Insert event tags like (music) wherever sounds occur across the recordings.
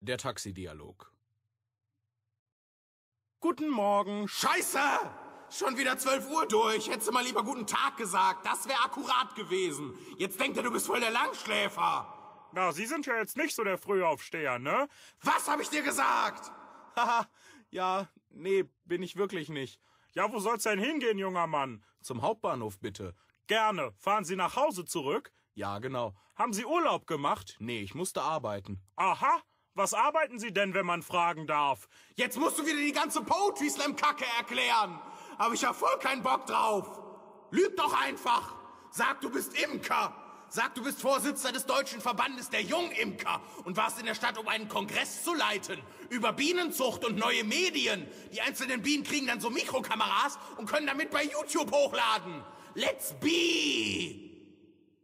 Der Taxidialog. Guten Morgen. Scheiße! Schon wieder 12 Uhr durch. Hättest du mal lieber guten Tag gesagt. Das wäre akkurat gewesen. Jetzt denkt er, du bist voll der Langschläfer. Na, Sie sind ja jetzt nicht so der Frühaufsteher, ne? Was hab ich dir gesagt? Haha, (laughs) ja, nee, bin ich wirklich nicht. Ja, wo soll's denn hingehen, junger Mann? Zum Hauptbahnhof bitte. Gerne. Fahren Sie nach Hause zurück? Ja, genau. Haben Sie Urlaub gemacht? Nee, ich musste arbeiten. Aha, was arbeiten Sie denn, wenn man fragen darf? Jetzt musst du wieder die ganze Poetry Slam Kacke erklären. Aber ich hab voll keinen Bock drauf. Lüg doch einfach. Sag, du bist Imker. Sag, du bist Vorsitzender des Deutschen Verbandes der Jungimker und warst in der Stadt, um einen Kongress zu leiten über Bienenzucht und neue Medien. Die einzelnen Bienen kriegen dann so Mikrokameras und können damit bei YouTube hochladen. Let's be!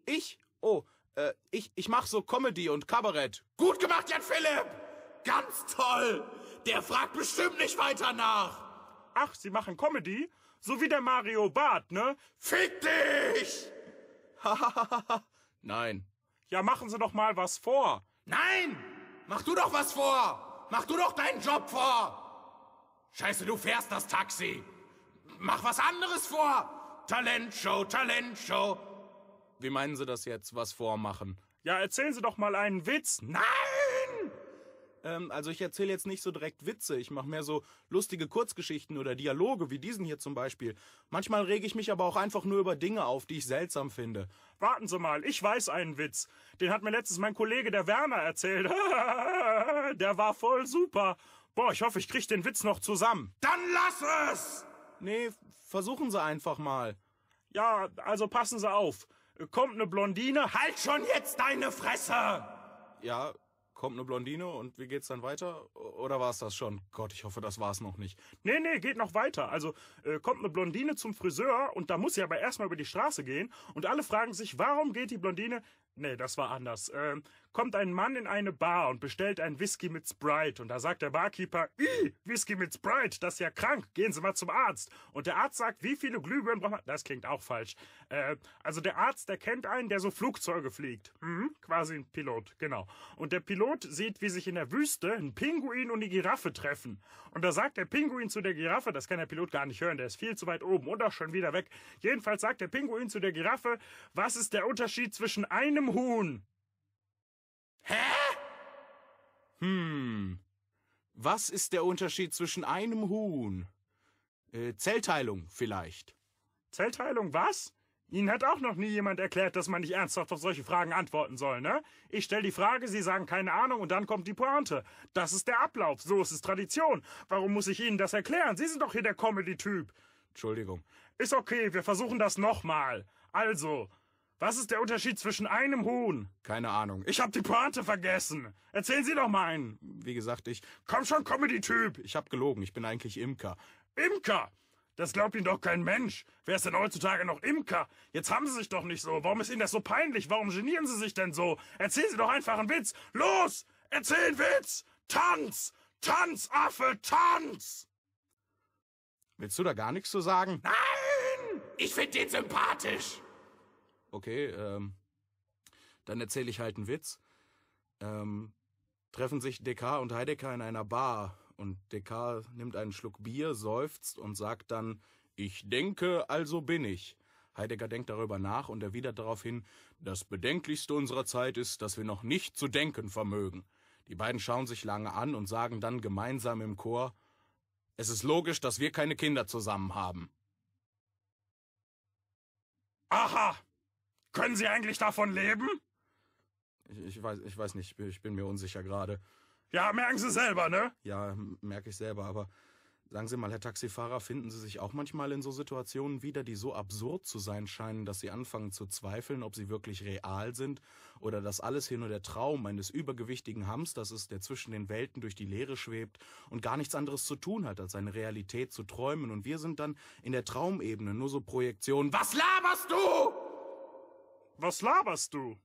Ich? Oh, äh, ich ich mache so Comedy und Kabarett. Gut gemacht, Jan Philipp! Ganz toll! Der fragt bestimmt nicht weiter nach! Ach, Sie machen Comedy? So wie der Mario Barth, ne? Fick dich! (laughs) Nein. Ja, machen Sie doch mal was vor. Nein! Mach du doch was vor! Mach du doch deinen Job vor! Scheiße, du fährst das Taxi! Mach was anderes vor! Talentshow, Talentshow! Wie meinen Sie das jetzt, was vormachen? Ja, erzählen Sie doch mal einen Witz. Nein! Ähm, also ich erzähle jetzt nicht so direkt Witze. Ich mache mehr so lustige Kurzgeschichten oder Dialoge, wie diesen hier zum Beispiel. Manchmal rege ich mich aber auch einfach nur über Dinge auf, die ich seltsam finde. Warten Sie mal, ich weiß einen Witz. Den hat mir letztens mein Kollege der Werner erzählt. (laughs) der war voll super. Boah, ich hoffe, ich kriege den Witz noch zusammen. Dann lass es! Nee, versuchen Sie einfach mal. Ja, also passen Sie auf kommt eine Blondine. Halt schon jetzt deine Fresse! Ja, kommt eine Blondine und wie geht's dann weiter? Oder war's das schon? Gott, ich hoffe, das war's noch nicht. Nee, nee, geht noch weiter. Also äh, kommt eine Blondine zum Friseur und da muss sie aber erstmal über die Straße gehen und alle fragen sich, warum geht die Blondine Nee, das war anders. Ähm, kommt ein Mann in eine Bar und bestellt ein Whisky mit Sprite. Und da sagt der Barkeeper, Ih, Whisky mit Sprite, das ist ja krank, gehen Sie mal zum Arzt. Und der Arzt sagt, wie viele Glühbirnen braucht man? Das klingt auch falsch. Äh, also der Arzt, der kennt einen, der so Flugzeuge fliegt. Mhm, quasi ein Pilot, genau. Und der Pilot sieht, wie sich in der Wüste ein Pinguin und die Giraffe treffen. Und da sagt der Pinguin zu der Giraffe, das kann der Pilot gar nicht hören, der ist viel zu weit oben und auch schon wieder weg. Jedenfalls sagt der Pinguin zu der Giraffe, was ist der Unterschied zwischen einem Huhn. Hä? Hm. Was ist der Unterschied zwischen einem Huhn? Äh, Zellteilung vielleicht. Zellteilung was? Ihnen hat auch noch nie jemand erklärt, dass man nicht ernsthaft auf solche Fragen antworten soll, ne? Ich stelle die Frage, Sie sagen keine Ahnung und dann kommt die Pointe. Das ist der Ablauf, so ist es Tradition. Warum muss ich Ihnen das erklären? Sie sind doch hier der Comedy-Typ. Entschuldigung. Ist okay, wir versuchen das nochmal. Also, was ist der Unterschied zwischen einem Huhn? Keine Ahnung. Ich hab die Pointe vergessen. Erzählen Sie doch mal einen. Wie gesagt, ich. Komm schon, Comedy-Typ! Ich hab gelogen. Ich bin eigentlich Imker. Imker! Das glaubt Ihnen doch kein Mensch. Wer ist denn heutzutage noch Imker? Jetzt haben Sie sich doch nicht so. Warum ist Ihnen das so peinlich? Warum genieren Sie sich denn so? Erzählen Sie doch einfach einen Witz. Los! Erzählen Witz! Tanz! Tanz, Affe, tanz! Willst du da gar nichts zu sagen? Nein! Ich find den sympathisch! okay, ähm, dann erzähle ich halt einen Witz. Ähm, treffen sich Descartes und Heidegger in einer Bar und Descartes nimmt einen Schluck Bier, seufzt und sagt dann, ich denke, also bin ich. Heidegger denkt darüber nach und erwidert daraufhin, das Bedenklichste unserer Zeit ist, dass wir noch nicht zu denken vermögen. Die beiden schauen sich lange an und sagen dann gemeinsam im Chor, es ist logisch, dass wir keine Kinder zusammen haben. Aha! Können Sie eigentlich davon leben? Ich, ich, weiß, ich weiß nicht, ich bin mir unsicher gerade. Ja, merken Sie selber, ne? Ja, merke ich selber, aber sagen Sie mal, Herr Taxifahrer, finden Sie sich auch manchmal in so Situationen wieder, die so absurd zu sein scheinen, dass Sie anfangen zu zweifeln, ob sie wirklich real sind oder dass alles hier nur der Traum eines übergewichtigen Hamsters ist, der zwischen den Welten durch die Leere schwebt und gar nichts anderes zu tun hat, als seine Realität zu träumen und wir sind dann in der Traumebene nur so Projektionen. Was laberst du? Was laberst du?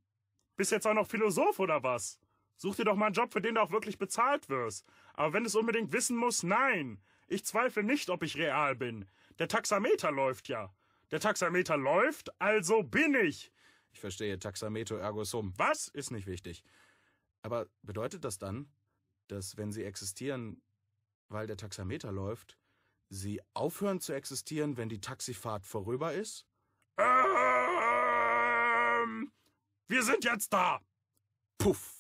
Bist jetzt auch noch Philosoph oder was? Such dir doch mal einen Job, für den du auch wirklich bezahlt wirst. Aber wenn es unbedingt wissen muss, nein. Ich zweifle nicht, ob ich real bin. Der Taxameter läuft ja. Der Taxameter läuft, also bin ich. Ich verstehe Taxameter ergo sum. Was? Ist nicht wichtig. Aber bedeutet das dann, dass wenn sie existieren, weil der Taxameter läuft, sie aufhören zu existieren, wenn die Taxifahrt vorüber ist? Wir sind jetzt da! Puff!